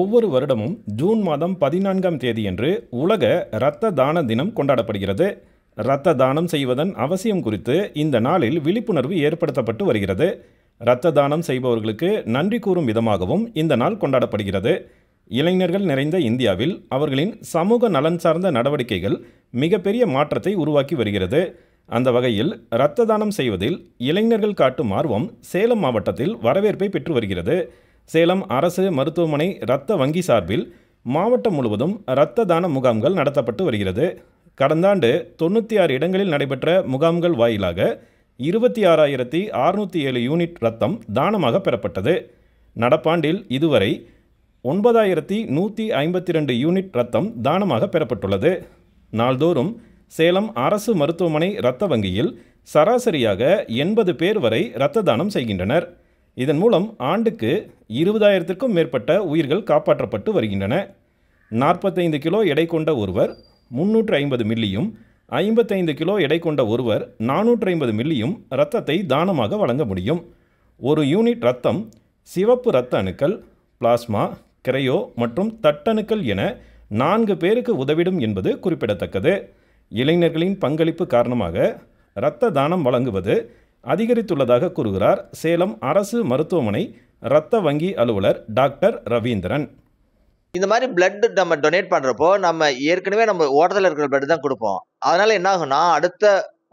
ஒவ்வொரு வருடமும் ஜூன் மாதம் பதினான்காம் தேதியன்று உலக இரத்த தான தினம் கொண்டாடப்படுகிறது இரத்த தானம் செய்வதன் அவசியம் குறித்து இந்த நாளில் விழிப்புணர்வு ஏற்படுத்தப்பட்டு வருகிறது இரத்த தானம் செய்பவர்களுக்கு நன்றி கூறும் விதமாகவும் இந்த நாள் கொண்டாடப்படுகிறது இளைஞர்கள் நிறைந்த இந்தியாவில் அவர்களின் சமூக நலன் சார்ந்த நடவடிக்கைகள் மிகப்பெரிய மாற்றத்தை உருவாக்கி வருகிறது அந்த வகையில் இரத்த தானம் செய்வதில் இளைஞர்கள் காட்டும் ஆர்வம் சேலம் மாவட்டத்தில் வரவேற்பை பெற்று வருகிறது சேலம் அரசு மருத்துவமனை இரத்த வங்கி சார்பில் மாவட்டம் முழுவதும் இரத்த தான முகாம்கள் நடத்தப்பட்டு வருகிறது கடந்த ஆண்டு தொண்ணூற்றி ஆறு இடங்களில் நடைபெற்ற முகாம்கள் வாயிலாக இருபத்தி ஆறாயிரத்தி அறுநூற்றி ஏழு யூனிட் ரத்தம் தானமாக பெறப்பட்டது நடப்பாண்டில் இதுவரை ஒன்பதாயிரத்தி நூற்றி ஐம்பத்தி ரெண்டு யூனிட் ரத்தம் தானமாக பெறப்பட்டுள்ளது நாள்தோறும் சேலம் அரசு மருத்துவமனை இரத்த வங்கியில் சராசரியாக எண்பது பேர் வரை இரத்த தானம் செய்கின்றனர் இதன் மூலம் ஆண்டுக்கு இருபதாயிரத்திற்கும் மேற்பட்ட உயிர்கள் காப்பாற்றப்பட்டு வருகின்றன நாற்பத்தைந்து கிலோ எடை கொண்ட ஒருவர் முன்னூற்று ஐம்பது மில்லியும் ஐம்பத்தைந்து கிலோ எடை கொண்ட ஒருவர் நானூற்று ஐம்பது மில்லியும் இரத்தத்தை தானமாக வழங்க முடியும் ஒரு யூனிட் ரத்தம் சிவப்பு இரத்த அணுக்கள் பிளாஸ்மா கிரையோ மற்றும் தட்டணுக்கள் என நான்கு பேருக்கு உதவிடும் என்பது குறிப்பிடத்தக்கது இளைஞர்களின் பங்களிப்பு காரணமாக இரத்த தானம் வழங்குவது அதிகரித்துள்ளதாக கூறுகிறார் சேலம் அரசு மருத்துவமனை இரத்த வங்கி அலுவலர் டாக்டர் ரவீந்திரன் இந்த மாதிரி பிளட் நம்ம டொனேட் பண்ணுறப்போ நம்ம ஏற்கனவே நம்ம ஓட்டத்தில் இருக்கிற பிளட் தான் கொடுப்போம் அதனால் என்ன ஆகும்னா அடுத்த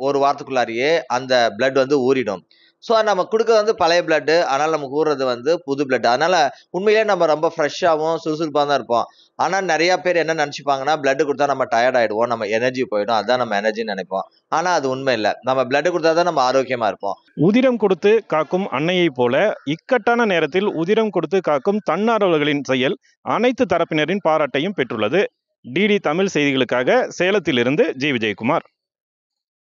ஒரு வாரத்துக்குள்ளாரியே அந்த பிளட் வந்து ஊறிடும் ஸோ நம்ம கொடுக்க வந்து பழைய பிளட்டு அதனால் நம்ம கூறுறது வந்து புது பிளட் அதனால் உண்மையிலே நம்ம ரொம்ப ஃப்ரெஷ்ஷாகவும் சுறுசுறுப்பாக தான் இருப்போம் ஆனால் நிறையா பேர் என்ன நினச்சிப்பாங்கன்னா பிளட்டு கொடுத்தா நம்ம டயர்ட் ஆகிடுவோம் நம்ம எனர்ஜி போயிடும் அதுதான் நம்ம எனர்ஜின்னு நினைப்போம் ஆனால் அது உண்மை இல்லை நம்ம பிளட்டு கொடுத்தா தான் நம்ம ஆரோக்கியமாக இருப்போம் உதிரம் கொடுத்து காக்கும் அன்னையைப் போல இக்கட்டான நேரத்தில் உதிரம் கொடுத்து காக்கும் தன்னார்வலர்களின் செயல் அனைத்து தரப்பினரின் பாராட்டையும் பெற்றுள்ளது டிடி தமிழ் செய்திகளுக்காக சேலத்திலிருந்து ஜி விஜயகுமார்